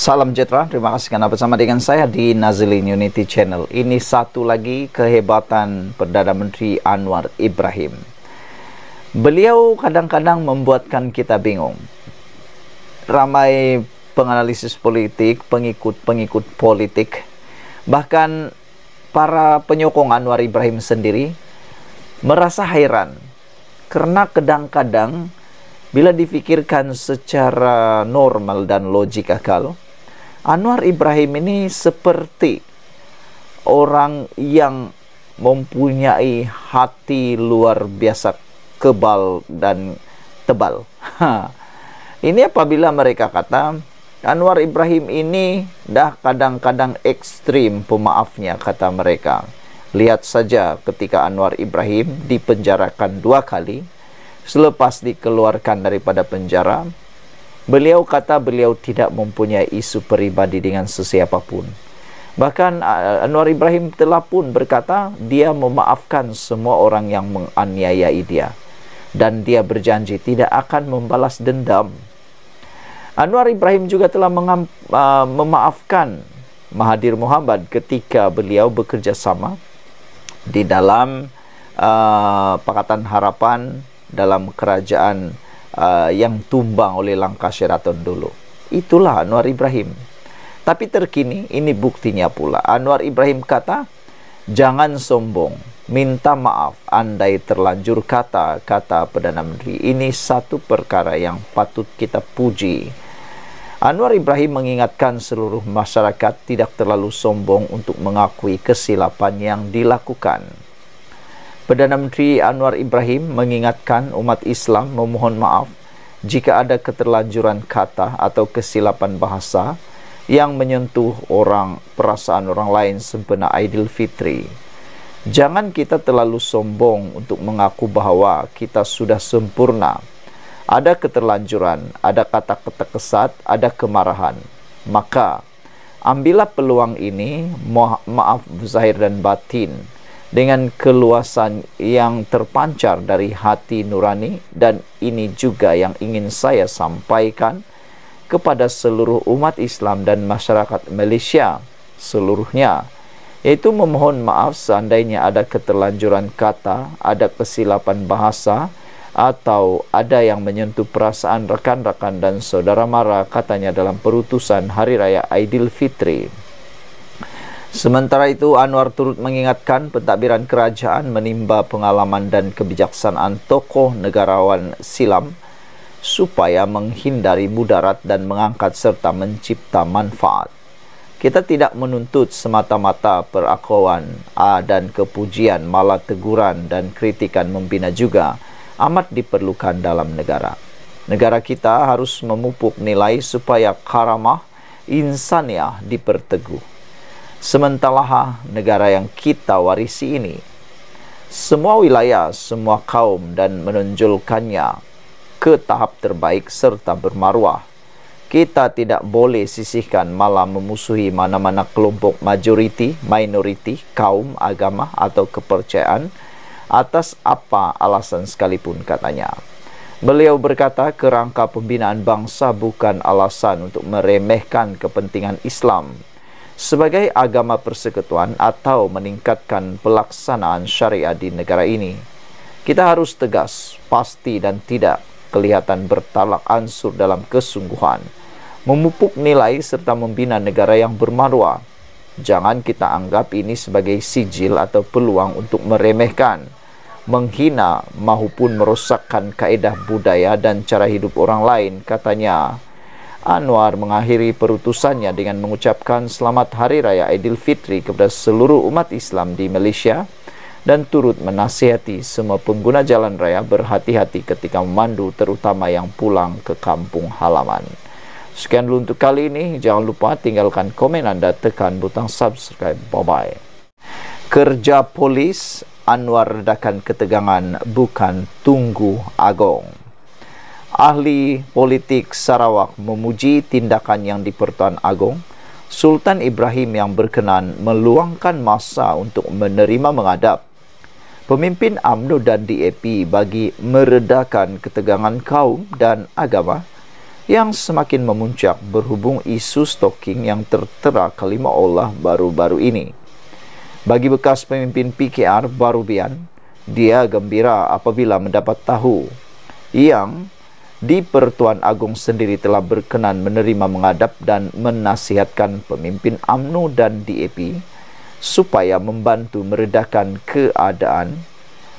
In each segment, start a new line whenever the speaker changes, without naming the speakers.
Salam Jetra, terima kasih karena bersama dengan saya di Nazlin Unity Channel. Ini satu lagi kehebatan Perdana Menteri Anwar Ibrahim. Beliau kadang-kadang membuatkan kita bingung. Ramai penganalisis politik, pengikut-pengikut politik, bahkan para penyokong Anwar Ibrahim sendiri merasa heran karena kadang-kadang bila difikirkan secara normal dan logika kalau Anwar Ibrahim ini seperti orang yang mempunyai hati luar biasa kebal dan tebal. Ha. Ini apabila mereka kata Anwar Ibrahim ini dah kadang-kadang ekstrim pemaafnya kata mereka. Lihat saja ketika Anwar Ibrahim dipenjarakan dua kali selepas dikeluarkan daripada penjara Beliau kata beliau tidak mempunyai isu peribadi dengan sesiapa pun. Bahkan uh, Anwar Ibrahim telah pun berkata dia memaafkan semua orang yang menganiaya dia dan dia berjanji tidak akan membalas dendam. Anwar Ibrahim juga telah uh, memaafkan Mahathir Muhammad ketika beliau bekerja sama di dalam uh, Pakatan Harapan dalam kerajaan Uh, yang tumbang oleh langkah Sheraton dulu. Itulah Anwar Ibrahim. Tapi terkini ini buktinya pula. Anwar Ibrahim kata, "Jangan sombong, minta maaf andai terlanjur kata," kata Perdana Menteri. Ini satu perkara yang patut kita puji. Anwar Ibrahim mengingatkan seluruh masyarakat tidak terlalu sombong untuk mengakui kesilapan yang dilakukan. Perdana Menteri Anwar Ibrahim mengingatkan umat Islam memohon maaf jika ada keterlanjuran kata atau kesilapan bahasa yang menyentuh orang perasaan orang lain sempena Aidilfitri. Jangan kita terlalu sombong untuk mengaku bahawa kita sudah sempurna. Ada keterlanjuran, ada kata kata kesat, ada kemarahan. Maka, ambillah peluang ini, maaf zahir dan batin dengan keluasan yang terpancar dari hati nurani dan ini juga yang ingin saya sampaikan kepada seluruh umat Islam dan masyarakat Malaysia seluruhnya yaitu memohon maaf seandainya ada keterlanjuran kata, ada kesilapan bahasa atau ada yang menyentuh perasaan rekan-rekan dan saudara mara katanya dalam perutusan Hari Raya Aidilfitri. Sementara itu, Anwar turut mengingatkan pentadbiran kerajaan menimba pengalaman dan kebijaksanaan tokoh negarawan silam supaya menghindari mudarat dan mengangkat serta mencipta manfaat. Kita tidak menuntut semata-mata perakuan A ah, dan kepujian, malah teguran dan kritikan membina juga amat diperlukan dalam negara. Negara kita harus memupuk nilai supaya karamah insaniah diperteguh. Sementara negara yang kita warisi ini Semua wilayah, semua kaum dan menunjulkannya ke tahap terbaik serta bermaruah Kita tidak boleh sisihkan malah memusuhi mana-mana kelompok majoriti, minoriti, kaum, agama atau kepercayaan Atas apa alasan sekalipun katanya Beliau berkata kerangka pembinaan bangsa bukan alasan untuk meremehkan kepentingan Islam sebagai agama persekutuan atau meningkatkan pelaksanaan syariah di negara ini. Kita harus tegas, pasti dan tidak kelihatan bertalak ansur dalam kesungguhan. Memupuk nilai serta membina negara yang bermaruah. Jangan kita anggap ini sebagai sijil atau peluang untuk meremehkan, menghina maupun merosakkan kaedah budaya dan cara hidup orang lain, katanya. Anwar mengakhiri perutusannya dengan mengucapkan selamat hari raya Idul Fitri kepada seluruh umat Islam di Malaysia dan turut menasihati semua pengguna jalan raya berhati-hati ketika memandu terutama yang pulang ke kampung halaman. Sekian dulu untuk kali ini. Jangan lupa tinggalkan komen anda, tekan butang subscribe. Bye-bye. Kerja polis Anwar redakan ketegangan bukan tunggu agong ahli politik Sarawak memuji tindakan yang dipertuan agung Sultan Ibrahim yang berkenan meluangkan masa untuk menerima mengadap pemimpin AMNO dan DAP bagi meredakan ketegangan kaum dan agama yang semakin memuncak berhubung isu stoking yang tertera kelima Allah baru-baru ini. Bagi bekas pemimpin PKR Barubian, dia gembira apabila mendapat tahu yang di Pertuan Agung sendiri telah berkenan menerima mengadap dan menasihatkan pemimpin AMNO dan DAP supaya membantu meredakan keadaan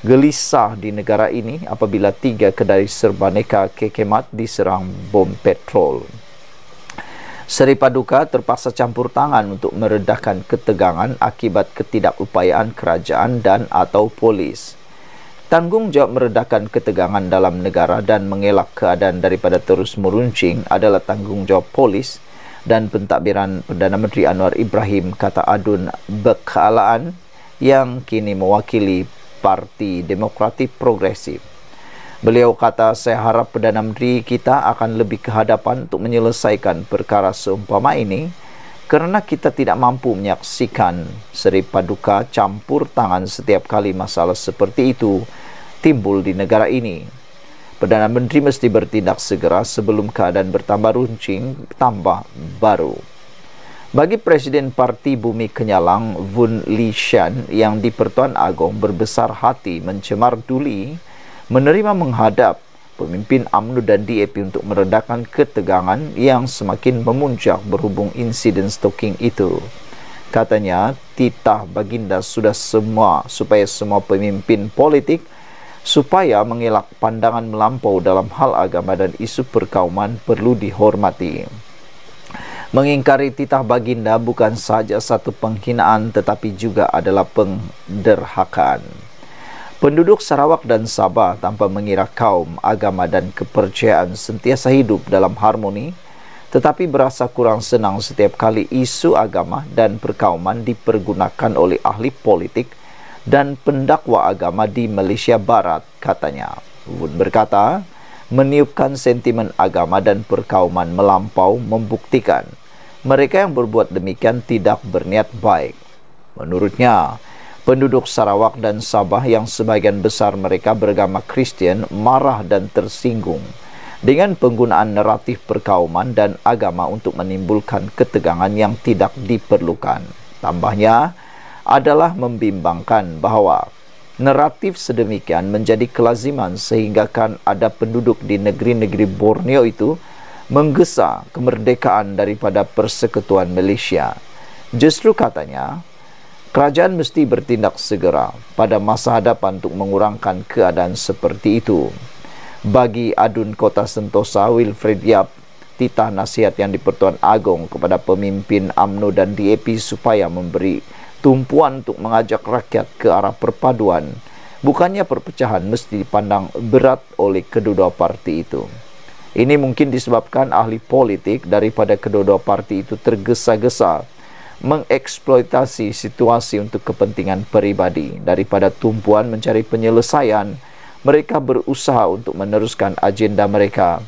gelisah di negara ini apabila tiga kedai serbaneka kekemat diserang bom petrol. Seri Paduka terpaksa campur tangan untuk meredakan ketegangan akibat ketidakupayaan kerajaan dan atau polis. Tanggungjawab meredakan ketegangan dalam negara dan mengelak keadaan daripada terus meruncing adalah tanggungjawab polis dan pentadbiran Perdana Menteri Anwar Ibrahim kata Adun Bekalaan yang kini mewakili Parti Demokratik Progresif. Beliau kata saya harap Perdana Menteri kita akan lebih kehadapan untuk menyelesaikan perkara seumpama ini kerana kita tidak mampu menyaksikan Seri Paduka campur tangan setiap kali masalah seperti itu timbul di negara ini. Perdana Menteri mesti bertindak segera sebelum keadaan bertambah runcing, tambah baru. Bagi Presiden Parti Bumi Kenyalang, Vun Li Shan, yang di Pertuan Agong berbesar hati mencemar duli, menerima menghadap pemimpin UMNO dan DAP untuk meredakan ketegangan yang semakin memuncak berhubung insiden stoking itu. Katanya, titah baginda sudah semua supaya semua pemimpin politik supaya mengelak pandangan melampau dalam hal agama dan isu perkauman perlu dihormati. Mengingkari titah baginda bukan saja satu penghinaan tetapi juga adalah penderhakaan. Penduduk Sarawak dan Sabah tanpa mengira kaum, agama dan kepercayaan sentiasa hidup dalam harmoni tetapi berasa kurang senang setiap kali isu agama dan perkauman dipergunakan oleh ahli politik dan pendakwa agama di Malaysia Barat, katanya. Wood berkata, meniupkan sentimen agama dan perkauman melampau membuktikan mereka yang berbuat demikian tidak berniat baik. Menurutnya, penduduk Sarawak dan Sabah yang sebagian besar mereka beragama Kristian marah dan tersinggung dengan penggunaan naratif perkauman dan agama untuk menimbulkan ketegangan yang tidak diperlukan. Tambahnya adalah membimbangkan bahawa naratif sedemikian menjadi kelaziman sehinggakan ada penduduk di negeri-negeri Borneo itu menggesa kemerdekaan daripada persekutuan Malaysia. Justru katanya, Kerajaan mesti bertindak segera pada masa hadapan untuk mengurangkan keadaan seperti itu. Bagi adun kota Sentosa, Wilfred Yap, titah nasihat yang dipertuan agung kepada pemimpin AMNO dan DAP supaya memberi tumpuan untuk mengajak rakyat ke arah perpaduan. Bukannya perpecahan mesti dipandang berat oleh kedua-dua parti itu. Ini mungkin disebabkan ahli politik daripada kedua-dua parti itu tergesa-gesa mengeksploitasi situasi untuk kepentingan peribadi daripada tumpuan mencari penyelesaian mereka berusaha untuk meneruskan agenda mereka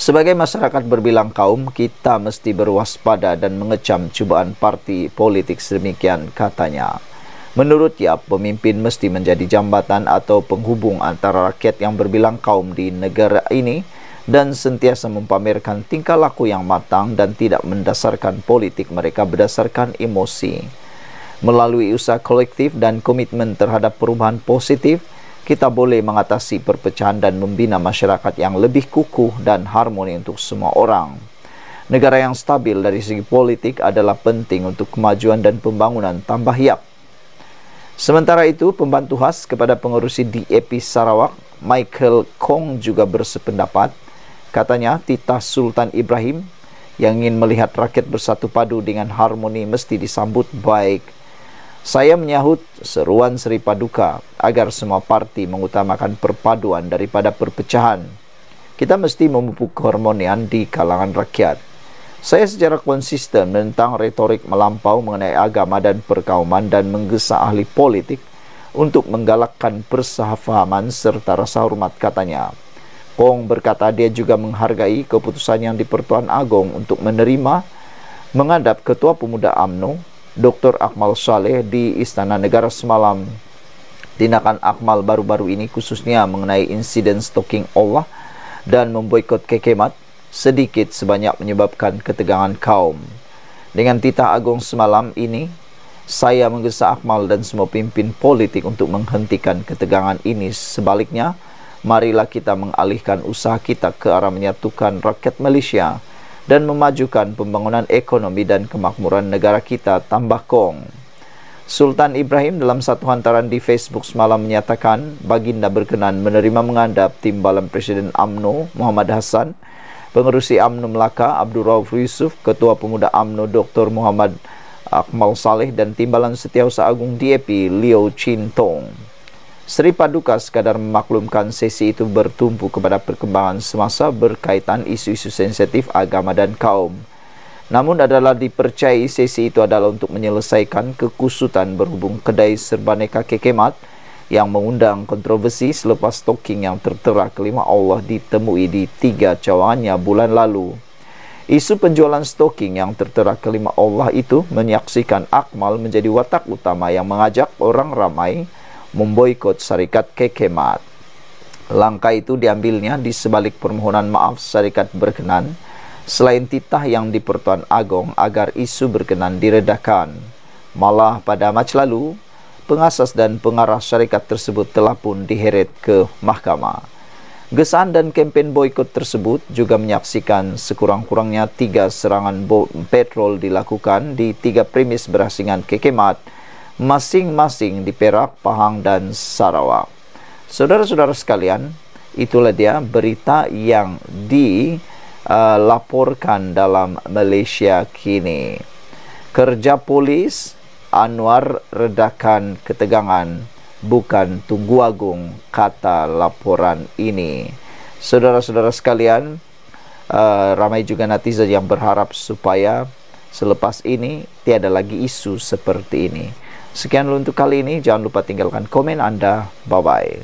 sebagai masyarakat berbilang kaum kita mesti berwaspada dan mengecam cubaan parti politik sedemikian katanya menurut ia pemimpin mesti menjadi jambatan atau penghubung antara rakyat yang berbilang kaum di negara ini dan sentiasa mempamerkan tingkah laku yang matang dan tidak mendasarkan politik mereka berdasarkan emosi. Melalui usaha kolektif dan komitmen terhadap perubahan positif, kita boleh mengatasi perpecahan dan membina masyarakat yang lebih kukuh dan harmoni untuk semua orang. Negara yang stabil dari segi politik adalah penting untuk kemajuan dan pembangunan tambah yap. Sementara itu, pembantu khas kepada pengurusi DAP Sarawak, Michael Kong juga bersependapat, Katanya titah Sultan Ibrahim yang ingin melihat rakyat bersatu padu dengan harmoni mesti disambut baik. Saya menyahut seruan Sri Paduka agar semua parti mengutamakan perpaduan daripada perpecahan. Kita mesti memupuk keharmonian di kalangan rakyat. Saya secara konsisten menentang retorik melampau mengenai agama dan perkauman dan menggesa ahli politik untuk menggalakkan persahafahaman serta rasa hormat katanya. Kong berkata dia juga menghargai keputusan yang dipertuan Agong untuk menerima mengadap Ketua Pemuda AMNO, Dr. Akmal Saleh di Istana Negara semalam. Tindakan Akmal baru-baru ini khususnya mengenai insiden stalking Allah dan memboikot kekemat sedikit sebanyak menyebabkan ketegangan kaum. Dengan titah Agong semalam ini, saya menggesa Akmal dan semua pimpin politik untuk menghentikan ketegangan ini. Sebaliknya, marilah kita mengalihkan usaha kita ke arah menyatukan rakyat Malaysia dan memajukan pembangunan ekonomi dan kemakmuran negara kita, tambah Kong. Sultan Ibrahim dalam satu hantaran di Facebook semalam menyatakan baginda berkenan menerima mengandap timbalan Presiden AMNO Muhammad Hassan, pengerusi AMNO Melaka Abdul Rauf Yusuf, Ketua Pemuda AMNO Dr. Muhammad Akmal Saleh dan timbalan Setiausaha Agung DAP Leo Chin Tong. Seri Paduka sekadar memaklumkan sesi itu bertumpu kepada perkembangan semasa berkaitan isu-isu sensitif agama dan kaum. Namun adalah dipercayai sesi itu adalah untuk menyelesaikan kekusutan berhubung kedai serbaneka kekemat yang mengundang kontroversi selepas stoking yang tertera kelima Allah ditemui di tiga cawangannya bulan lalu. Isu penjualan stoking yang tertera kelima Allah itu menyaksikan Akmal menjadi watak utama yang mengajak orang ramai memboikot syarikat kekemat. Langkah itu diambilnya di sebalik permohonan maaf syarikat berkenan selain titah yang dipertuan Agong agar isu berkenan diredakan. Malah pada Mac lalu, pengasas dan pengarah syarikat tersebut telah pun diheret ke mahkamah. Gesaan dan kempen boikot tersebut juga menyaksikan sekurang-kurangnya tiga serangan petrol dilakukan di tiga premis berasingan Kekemat masing-masing di Perak, Pahang dan Sarawak. Saudara-saudara sekalian, itulah dia berita yang dilaporkan uh, dalam Malaysia kini. Kerja polis Anwar redakan ketegangan bukan tunggu agung kata laporan ini. Saudara-saudara sekalian, Uh, ramai juga netizen yang berharap supaya selepas ini tiada lagi isu seperti ini. Sekian untuk kali ini. Jangan lupa tinggalkan komen Anda. Bye-bye.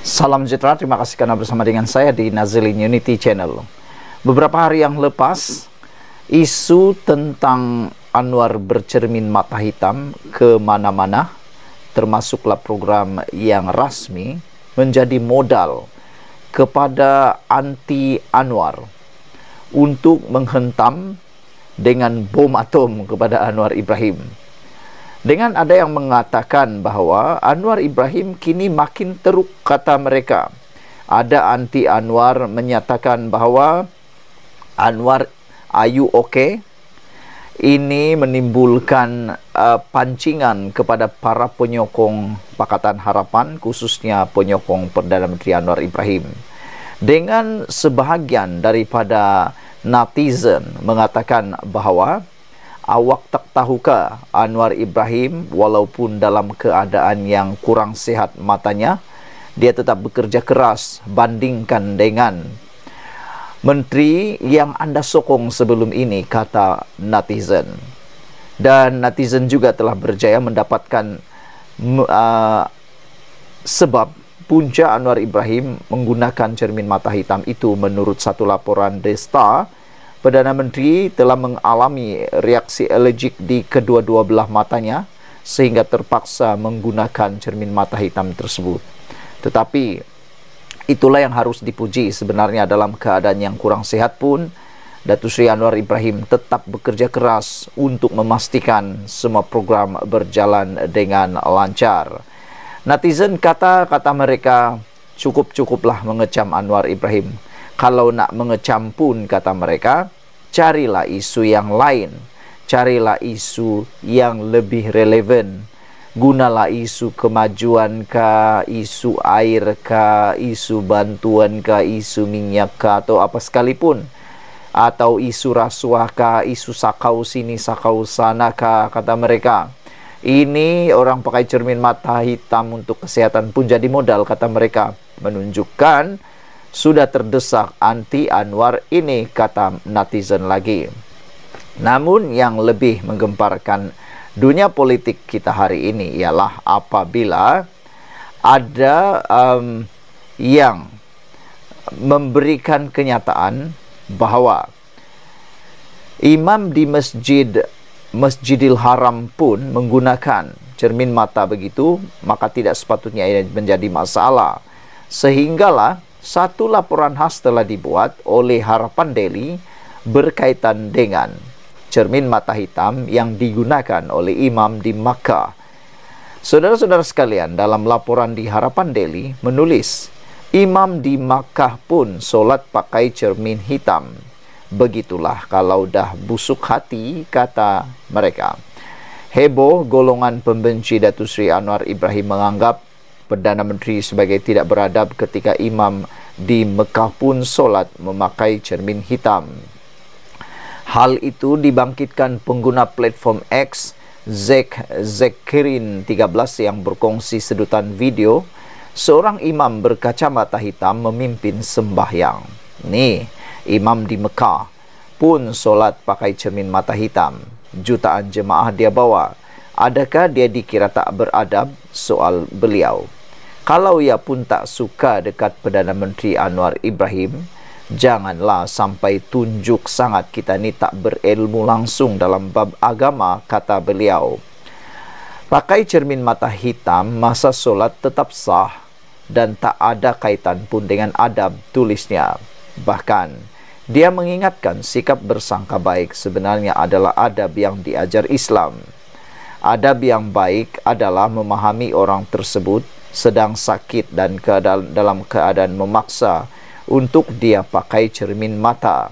Salam sejahtera. Terima kasih karena bersama dengan saya di Nazilin Unity Channel. Beberapa hari yang lepas, isu tentang Anwar bercermin mata hitam ke mana-mana, termasuklah program yang rasmi, menjadi modal kepada anti-Anwar untuk menghentam dengan bom atom kepada Anwar Ibrahim. Dengan ada yang mengatakan bahawa Anwar Ibrahim kini makin teruk kata mereka. Ada anti Anwar menyatakan bahawa Anwar Ayu okey. Ini menimbulkan uh, pancingan kepada para penyokong Pakatan Harapan khususnya penyokong Perdana Menteri Anwar Ibrahim. Dengan sebahagian daripada netizen mengatakan bahawa awak tak tahukah Anwar Ibrahim walaupun dalam keadaan yang kurang sehat matanya dia tetap bekerja keras bandingkan dengan menteri yang anda sokong sebelum ini kata netizen dan netizen juga telah berjaya mendapatkan uh, sebab punca Anwar Ibrahim menggunakan cermin mata hitam itu menurut satu laporan The Star Perdana Menteri telah mengalami reaksi alergik di kedua-dua belah matanya sehingga terpaksa menggunakan cermin mata hitam tersebut. Tetapi itulah yang harus dipuji sebenarnya dalam keadaan yang kurang sehat pun Datu Seri Anwar Ibrahim tetap bekerja keras untuk memastikan semua program berjalan dengan lancar. Netizen kata-kata mereka cukup-cukuplah mengecam Anwar Ibrahim. Kalau nak mengecam pun kata mereka, carilah isu yang lain carilah isu yang lebih relevan gunalah isu kemajuan ka isu air ka isu bantuan ka isu minyak ka atau apa sekalipun atau isu rasuah ka isu sakau sini sakau sana ka kata mereka ini orang pakai cermin mata hitam untuk kesehatan pun jadi modal kata mereka menunjukkan sudah terdesak anti Anwar ini kata netizen lagi. Namun yang lebih menggemparkan dunia politik kita hari ini ialah apabila ada um, yang memberikan kenyataan bahawa imam di masjid Masjidil Haram pun menggunakan cermin mata begitu maka tidak sepatutnya ia menjadi masalah sehinggalah satu laporan khas telah dibuat oleh Harapan Delhi berkaitan dengan cermin mata hitam yang digunakan oleh imam di Makkah. Saudara-saudara sekalian, dalam laporan di Harapan Delhi menulis, imam di Makkah pun solat pakai cermin hitam. Begitulah kalau dah busuk hati, kata mereka. Heboh golongan pembenci Datu Sri Anwar Ibrahim menganggap Perdana Menteri sebagai tidak beradab ketika imam di Mekah pun solat memakai cermin hitam. Hal itu dibangkitkan pengguna platform X Zek Zekirin 13 yang berkongsi sedutan video seorang imam berkacamata hitam memimpin sembahyang. Nih, imam di Mekah pun solat pakai cermin mata hitam. Jutaan jemaah dia bawa. Adakah dia dikira tak beradab? Soal beliau kalau ia pun tak suka dekat Perdana Menteri Anwar Ibrahim janganlah sampai tunjuk sangat kita ni tak berilmu langsung dalam bab agama kata beliau pakai cermin mata hitam masa solat tetap sah dan tak ada kaitan pun dengan adab tulisnya bahkan dia mengingatkan sikap bersangka baik sebenarnya adalah adab yang diajar Islam. Adab yang baik adalah memahami orang tersebut sedang sakit dan dalam keadaan memaksa untuk dia pakai cermin mata.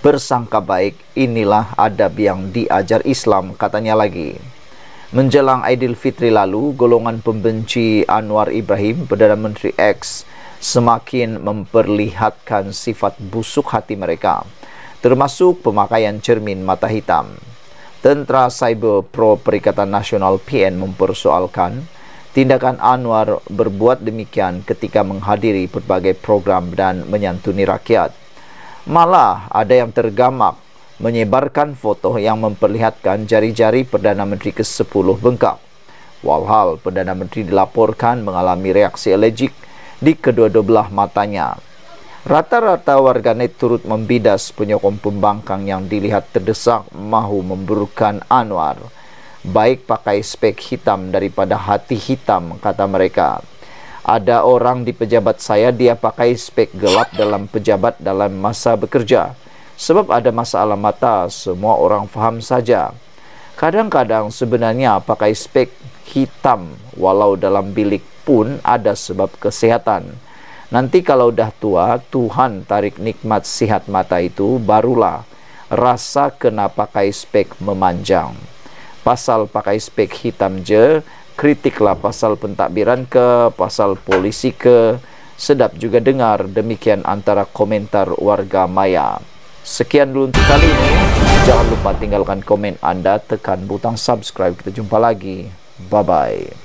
Bersangka baik, inilah adab yang diajar Islam, katanya lagi. Menjelang Idul Fitri lalu, golongan pembenci Anwar Ibrahim, Perdana Menteri X, semakin memperlihatkan sifat busuk hati mereka, termasuk pemakaian cermin mata hitam. Tentera Cyber Pro Perikatan Nasional PN mempersoalkan, Tindakan Anwar berbuat demikian ketika menghadiri berbagai program dan menyantuni rakyat. Malah ada yang tergamak menyebarkan foto yang memperlihatkan jari-jari Perdana Menteri ke-10 bengkak. Walhal, Perdana Menteri dilaporkan mengalami reaksi alergik di kedua-dua belah matanya. Rata-rata warganet turut membidas penyokong pembangkang yang dilihat terdesak mahu memburukkan Anwar baik pakai spek hitam daripada hati hitam kata mereka ada orang di pejabat saya dia pakai spek gelap dalam pejabat dalam masa bekerja sebab ada masalah mata semua orang faham saja kadang-kadang sebenarnya pakai spek hitam walau dalam bilik pun ada sebab kesehatan nanti kalau dah tua Tuhan tarik nikmat sihat mata itu barulah rasa kenapa pakai spek memanjang pasal pakai spek hitam je kritiklah pasal pentadbiran ke pasal polisi ke sedap juga dengar demikian antara komentar warga maya sekian dulu untuk kali ini jangan lupa tinggalkan komen anda tekan butang subscribe kita jumpa lagi bye bye